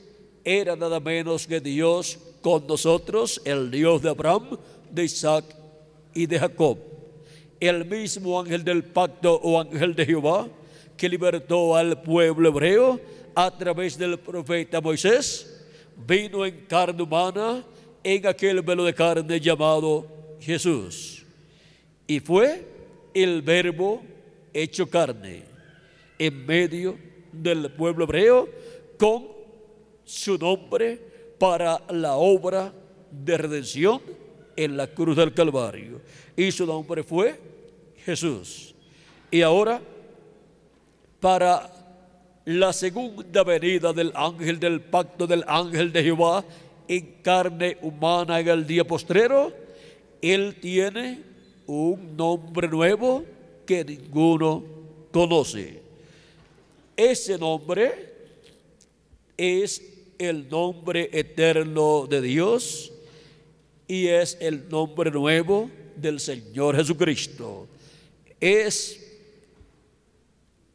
era nada menos que Dios con nosotros, el Dios de Abraham, de Isaac y de Jacob. El mismo ángel del pacto o ángel de Jehová que libertó al pueblo hebreo a través del profeta Moisés, vino en carne humana en aquel velo de carne llamado Jesús. Y fue el verbo hecho carne en medio del pueblo hebreo con su nombre para la obra de redención en la cruz del Calvario. Y su nombre fue Jesús. Y ahora, para la segunda venida del ángel del pacto del ángel de Jehová en carne humana en el día postrero, él tiene un nombre nuevo que ninguno conoce. Ese nombre es el nombre eterno de Dios y es el nombre nuevo del Señor Jesucristo. Es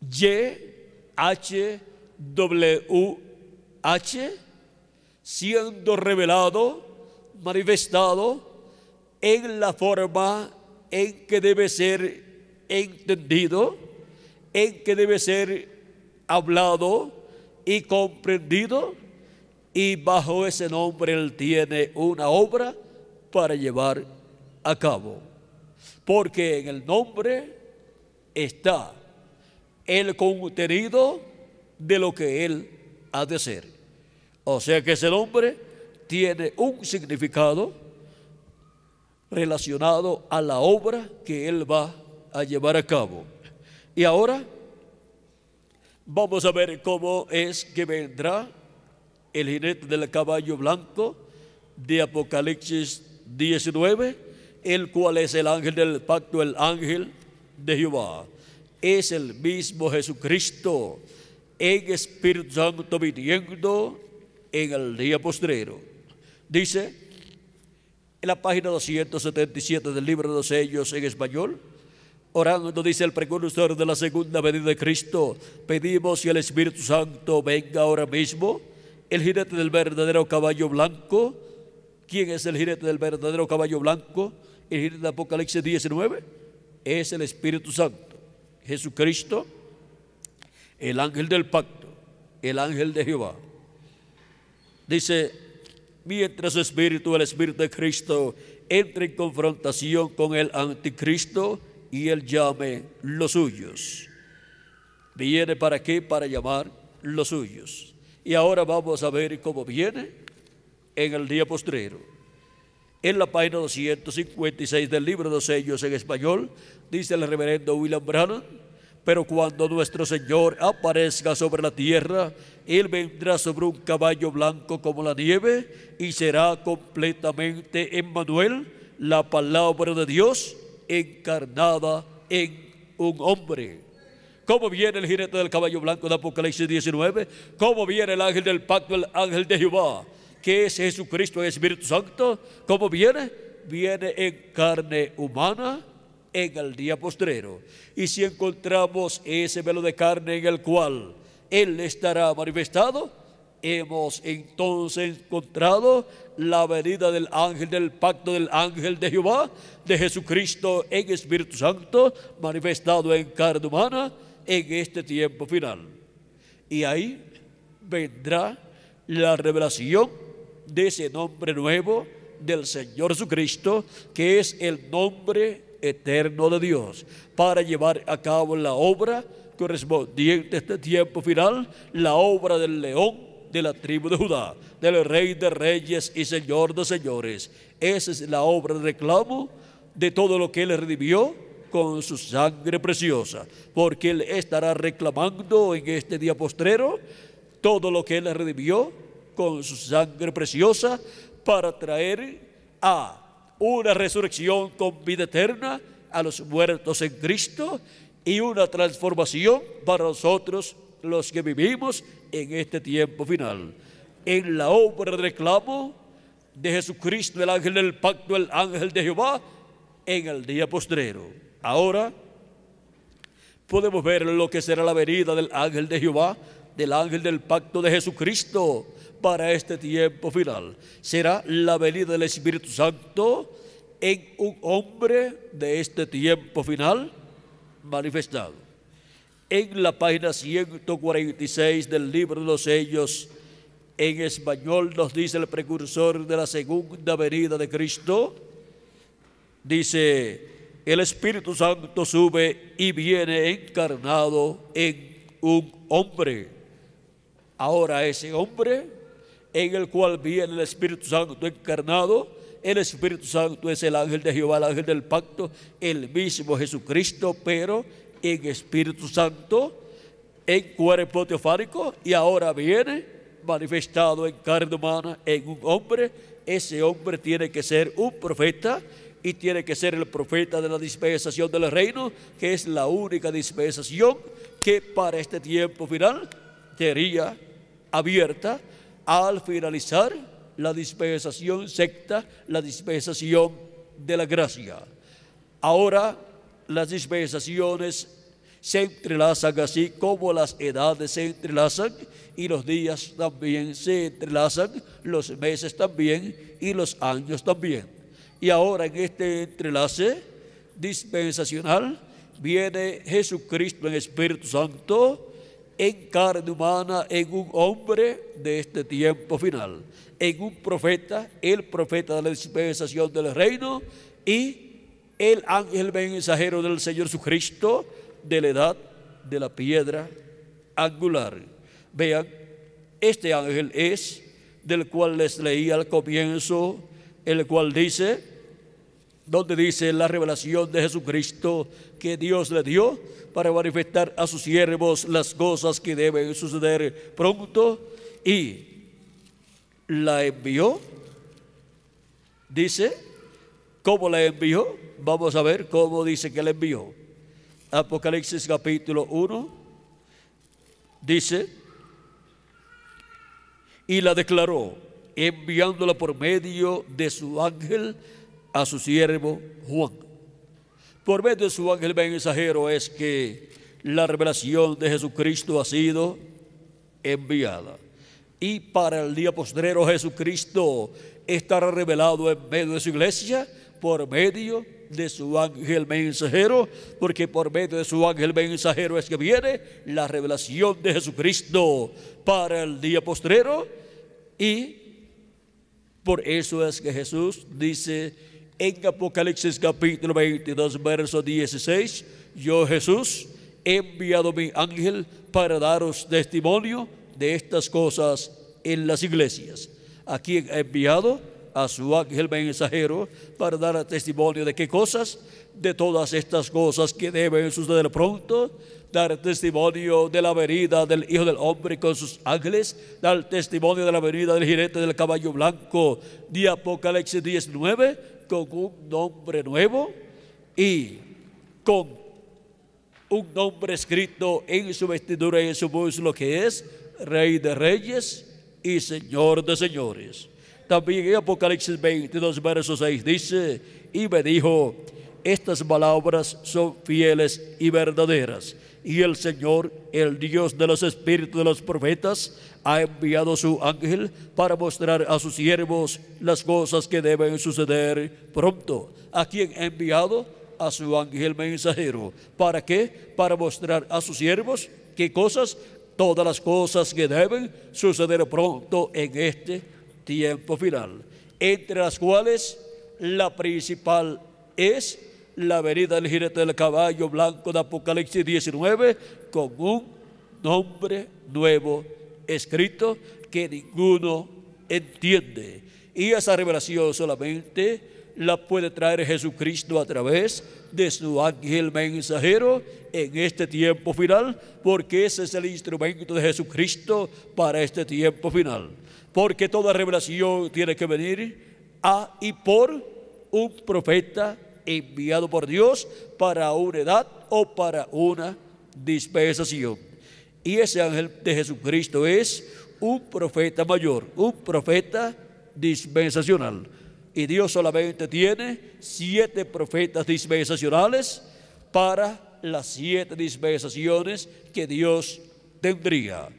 h w h siendo revelado, manifestado en la forma en que debe ser entendido, en que debe ser hablado y comprendido y bajo ese nombre Él tiene una obra para llevar a cabo. Porque en el nombre está el contenido de lo que Él ha de ser. O sea que ese nombre tiene un significado relacionado a la obra que Él va a llevar a cabo. Y ahora vamos a ver cómo es que vendrá el jinete del caballo blanco de Apocalipsis 19, el cual es el ángel del pacto, el ángel de Jehová. Es el mismo Jesucristo en Espíritu Santo viniendo en el día postrero. Dice en la página 277 del libro de los sellos en español, orando, dice el precursor de la segunda venida de Cristo, pedimos que el Espíritu Santo venga ahora mismo el jinete del verdadero caballo blanco. ¿Quién es el jinete del verdadero caballo blanco? El jinete de Apocalipsis 19 es el Espíritu Santo. Jesucristo, el ángel del pacto, el ángel de Jehová. Dice, mientras su espíritu, el espíritu de Cristo, entre en confrontación con el anticristo y él llame los suyos. Viene para qué? Para llamar los suyos. Y ahora vamos a ver cómo viene en el día postrero. En la página 256 del libro de sellos en español, dice el reverendo William Branham, pero cuando nuestro Señor aparezca sobre la tierra, Él vendrá sobre un caballo blanco como la nieve y será completamente Emmanuel, la palabra de Dios encarnada en un hombre. ¿Cómo viene el jinete del caballo blanco de Apocalipsis 19? ¿Cómo viene el ángel del pacto, el ángel de Jehová? que es Jesucristo, el Espíritu Santo? ¿Cómo viene? Viene en carne humana en el día postrero. Y si encontramos ese velo de carne en el cual Él estará manifestado, hemos entonces encontrado la venida del ángel del pacto del ángel de Jehová, de Jesucristo en Espíritu Santo, manifestado en carne humana en este tiempo final. Y ahí vendrá la revelación de ese nombre nuevo del Señor Jesucristo, que es el nombre eterno de Dios, para llevar a cabo la obra correspondiente a este tiempo final, la obra del león de la tribu de Judá, del rey de reyes y señor de señores. Esa es la obra de reclamo de todo lo que él redimió con su sangre preciosa, porque Él estará reclamando en este día postrero todo lo que Él redimió con su sangre preciosa para traer a una resurrección con vida eterna a los muertos en Cristo y una transformación para nosotros los que vivimos en este tiempo final. En la obra de reclamo de Jesucristo, el ángel del pacto, el ángel de Jehová, en el día postrero. Ahora podemos ver lo que será la venida del ángel de Jehová, del ángel del pacto de Jesucristo para este tiempo final. Será la venida del Espíritu Santo en un hombre de este tiempo final manifestado. En la página 146 del libro de los sellos, en español nos dice el precursor de la segunda venida de Cristo, dice, el Espíritu Santo sube y viene encarnado en un hombre. Ahora ese hombre en el cual viene el Espíritu Santo encarnado, el Espíritu Santo es el ángel de Jehová, el ángel del pacto, el mismo Jesucristo, pero en Espíritu Santo, en cuerpo teofánico, y ahora viene manifestado en carne humana, en un hombre. Ese hombre tiene que ser un profeta y tiene que ser el profeta de la dispensación del reino, que es la única dispensación que para este tiempo final sería abierta al finalizar la dispensación secta, la dispensación de la gracia. Ahora las dispensaciones se entrelazan así como las edades se entrelazan y los días también se entrelazan, los meses también y los años también. Y ahora en este entrelace dispensacional viene Jesucristo en Espíritu Santo, en carne humana, en un hombre de este tiempo final, en un profeta, el profeta de la dispensación del reino y el ángel mensajero del Señor Jesucristo de la edad de la piedra angular. Vean, este ángel es del cual les leí al comienzo el cual dice, donde dice la revelación de Jesucristo que Dios le dio para manifestar a sus siervos las cosas que deben suceder pronto y la envió, dice, ¿cómo la envió? Vamos a ver cómo dice que la envió. Apocalipsis capítulo 1 dice, y la declaró enviándola por medio de su ángel a su siervo Juan. Por medio de su ángel mensajero es que la revelación de Jesucristo ha sido enviada. Y para el día postrero Jesucristo estará revelado en medio de su iglesia por medio de su ángel mensajero, porque por medio de su ángel mensajero es que viene la revelación de Jesucristo para el día postrero y por eso es que Jesús dice en Apocalipsis capítulo 22, verso 16, yo Jesús he enviado mi ángel para daros testimonio de estas cosas en las iglesias. ¿A quién ha enviado? A su ángel mensajero para dar testimonio de qué cosas, de todas estas cosas que deben suceder pronto dar testimonio de la venida del Hijo del Hombre con sus ángeles, dar testimonio de la venida del jinete del caballo blanco de Apocalipsis 19 con un nombre nuevo y con un nombre escrito en su vestidura y en su muslo que es Rey de Reyes y Señor de Señores. También en Apocalipsis 22, verso 6 dice, y me dijo, estas palabras son fieles y verdaderas y el Señor, el Dios de los espíritus de los profetas, ha enviado su ángel para mostrar a sus siervos las cosas que deben suceder pronto. ¿A quién ha enviado? A su ángel mensajero. ¿Para qué? Para mostrar a sus siervos qué cosas, todas las cosas que deben suceder pronto en este tiempo final, entre las cuales la principal es la venida del jinete del caballo blanco de Apocalipsis 19 con un nombre nuevo escrito que ninguno entiende. Y esa revelación solamente la puede traer Jesucristo a través de su ángel mensajero en este tiempo final, porque ese es el instrumento de Jesucristo para este tiempo final. Porque toda revelación tiene que venir a y por un profeta enviado por Dios para una edad o para una dispensación. Y ese ángel de Jesucristo es un profeta mayor, un profeta dispensacional. Y Dios solamente tiene siete profetas dispensacionales para las siete dispensaciones que Dios tendría.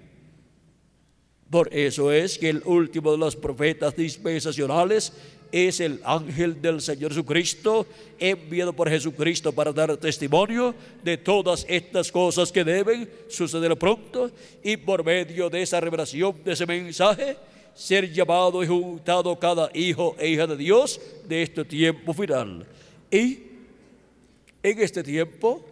Por eso es que el último de los profetas dispensacionales es el ángel del Señor Jesucristo, enviado por Jesucristo para dar testimonio de todas estas cosas que deben suceder pronto y por medio de esa revelación, de ese mensaje, ser llamado y juntado cada hijo e hija de Dios de este tiempo final. Y en este tiempo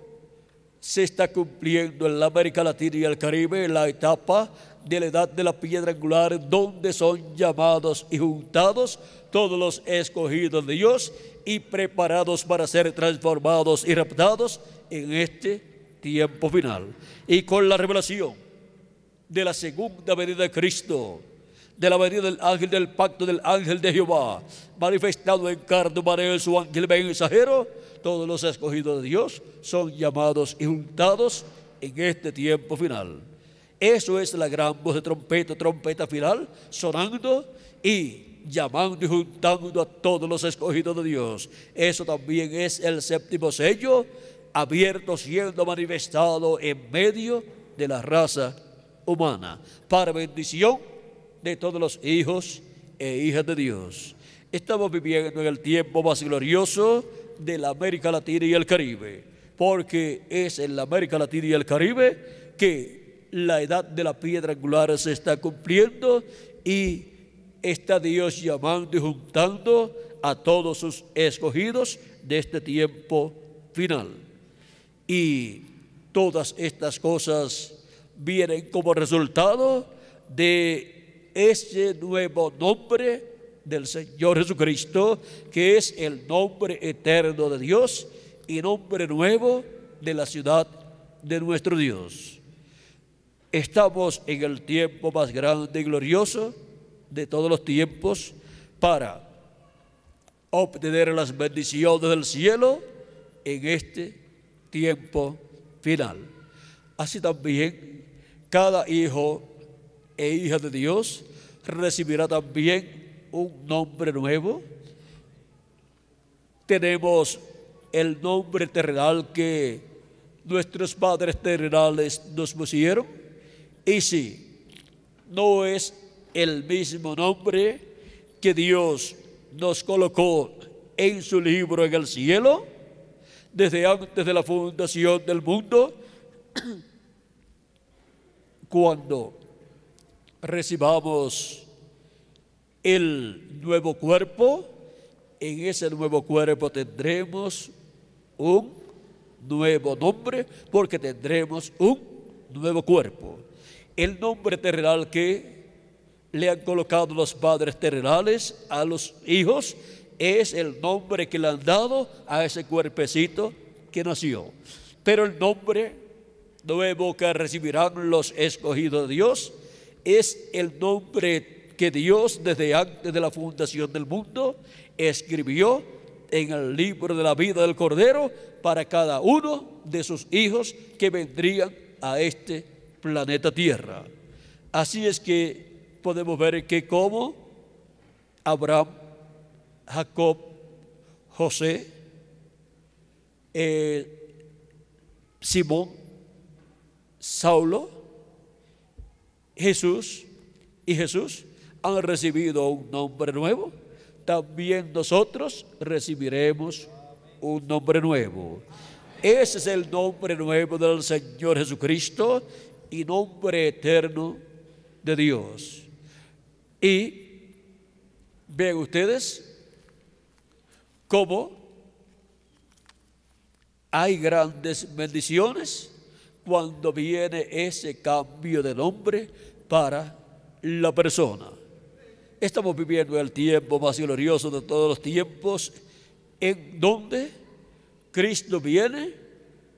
se está cumpliendo en la América Latina y el Caribe la etapa de la edad de la piedra angular donde son llamados y juntados todos los escogidos de Dios y preparados para ser transformados y raptados en este tiempo final. Y con la revelación de la segunda venida de Cristo, de la venida del ángel del pacto del ángel de Jehová, manifestado en carne para su ángel mensajero, todos los escogidos de Dios son llamados y juntados en este tiempo final. Eso es la gran voz de trompeta, trompeta final, sonando y llamando y juntando a todos los escogidos de Dios. Eso también es el séptimo sello, abierto siendo manifestado en medio de la raza humana, para bendición de todos los hijos e hijas de Dios. Estamos viviendo en el tiempo más glorioso de la América Latina y el Caribe, porque es en la América Latina y el Caribe que la edad de la piedra angular se está cumpliendo y está Dios llamando y juntando a todos sus escogidos de este tiempo final. Y todas estas cosas vienen como resultado de ese nuevo nombre del Señor Jesucristo, que es el nombre eterno de Dios y nombre nuevo de la ciudad de nuestro Dios. Estamos en el tiempo más grande y glorioso de todos los tiempos para obtener las bendiciones del cielo en este tiempo final. Así también cada hijo e hija de Dios recibirá también un nombre nuevo. Tenemos el nombre terrenal que nuestros padres terrenales nos pusieron. Y si no es el mismo nombre que Dios nos colocó en su libro en el cielo, desde antes de la fundación del mundo, *clears throat* cuando recibamos el nuevo cuerpo, en ese nuevo cuerpo tendremos un nuevo nombre, porque tendremos un nuevo cuerpo. El nombre terrenal que le han colocado los padres terrenales a los hijos, es el nombre que le han dado a ese cuerpecito que nació. Pero el nombre nuevo que recibirán los escogidos de Dios es el nombre que Dios desde antes de la fundación del mundo escribió en el libro de la vida del Cordero para cada uno de sus hijos que vendrían a este planeta Tierra. Así es que podemos ver que como Abraham, Jacob, José, eh, Simón, Saulo, Jesús y Jesús han recibido un nombre nuevo, también nosotros recibiremos un nombre nuevo. Ese es el nombre nuevo del Señor Jesucristo y nombre eterno de Dios. Y vean ustedes cómo hay grandes bendiciones cuando viene ese cambio de nombre para la persona. Estamos viviendo el tiempo más glorioso de todos los tiempos, en donde Cristo viene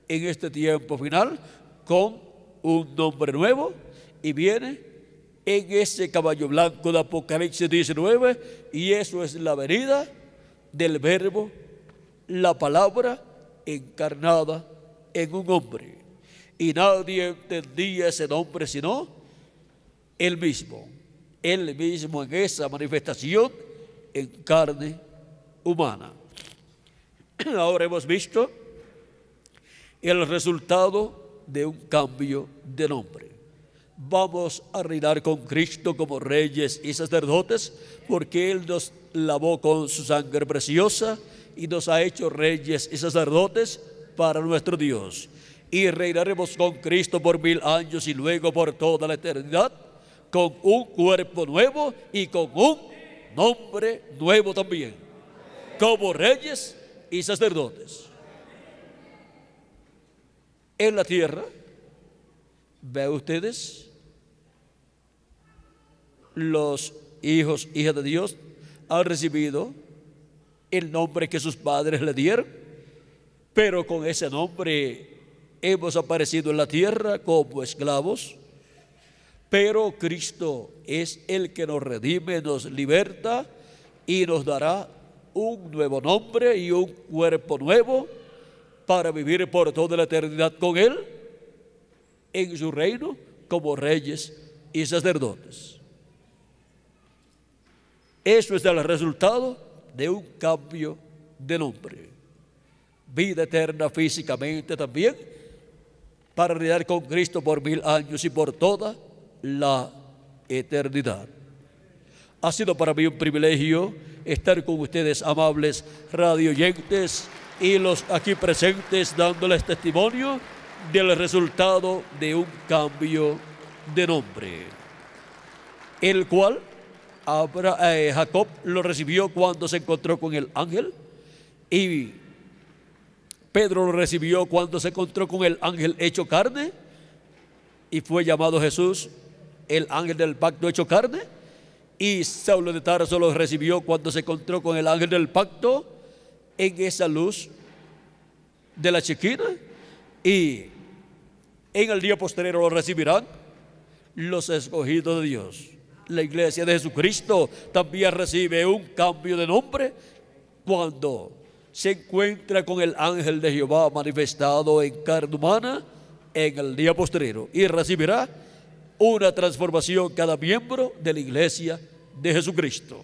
en este tiempo final con un nombre nuevo y viene en ese caballo blanco de Apocalipsis 19 y eso es la venida del verbo, la palabra encarnada en un hombre. Y nadie entendía ese nombre sino él mismo, él mismo en esa manifestación en carne humana. *clears throat* Ahora hemos visto el resultado de un cambio de nombre vamos a reinar con Cristo como reyes y sacerdotes, porque Él nos lavó con su sangre preciosa y nos ha hecho reyes y sacerdotes para nuestro Dios. Y reinaremos con Cristo por mil años y luego por toda la eternidad, con un cuerpo nuevo y con un nombre nuevo también, como reyes y sacerdotes. En la tierra, ve ustedes, los hijos, hijas de Dios, han recibido el nombre que sus padres le dieron, pero con ese nombre hemos aparecido en la tierra como esclavos, pero Cristo es el que nos redime, nos liberta y nos dará un nuevo nombre y un cuerpo nuevo para vivir por toda la eternidad con Él en su reino como reyes y sacerdotes. Eso es el resultado de un cambio de nombre. Vida eterna físicamente también, para reinar con Cristo por mil años y por toda la eternidad. Ha sido para mí un privilegio estar con ustedes, amables radioyentes, y los aquí presentes dándoles testimonio del resultado de un cambio de nombre, el cual Abra, eh, Jacob lo recibió cuando se encontró con el ángel y Pedro lo recibió cuando se encontró con el ángel hecho carne y fue llamado Jesús, el ángel del pacto hecho carne. Y Saulo de Tarso lo recibió cuando se encontró con el ángel del pacto en esa luz de la chiquita Y en el día posterior lo recibirán los escogidos de Dios la iglesia de Jesucristo también recibe un cambio de nombre cuando se encuentra con el ángel de Jehová manifestado en carne humana en el día postrero y recibirá una transformación cada miembro de la iglesia de Jesucristo.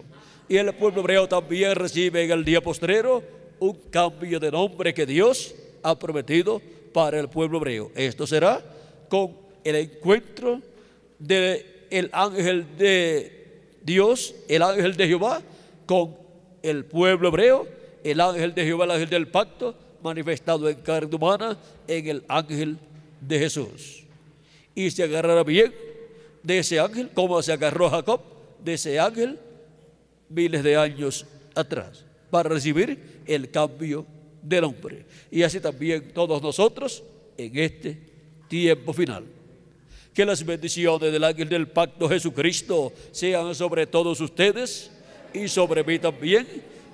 Y el pueblo hebreo también recibe en el día postrero un cambio de nombre que Dios ha prometido para el pueblo hebreo. Esto será con el encuentro de el ángel de Dios, el ángel de Jehová, con el pueblo hebreo, el ángel de Jehová, el ángel del pacto, manifestado en carne humana, en el ángel de Jesús. Y se agarrará bien de ese ángel, como se agarró Jacob de ese ángel miles de años atrás, para recibir el cambio del hombre. Y así también todos nosotros en este tiempo final que las bendiciones del ángel del pacto Jesucristo sean sobre todos ustedes y sobre mí también.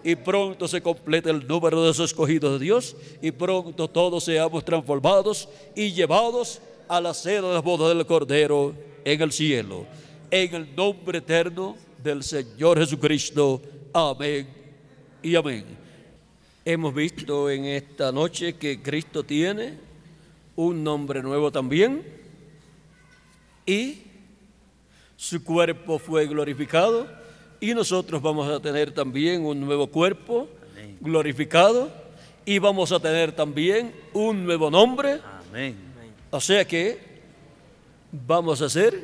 Y pronto se complete el número de los escogidos de Dios. Y pronto todos seamos transformados y llevados a la seda de las bodas del Cordero en el cielo. En el nombre eterno del Señor Jesucristo. Amén y amén. Hemos visto en esta noche que Cristo tiene un nombre nuevo también y su cuerpo fue glorificado y nosotros vamos a tener también un nuevo cuerpo glorificado y vamos a tener también un nuevo nombre. Amén. O sea que vamos a ser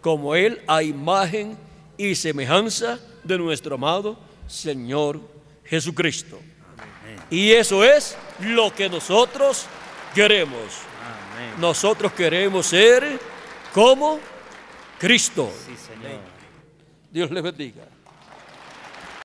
como Él a imagen y semejanza de nuestro amado Señor Jesucristo. Y eso es lo que nosotros queremos. Nosotros queremos ser como Cristo. Dios le bendiga.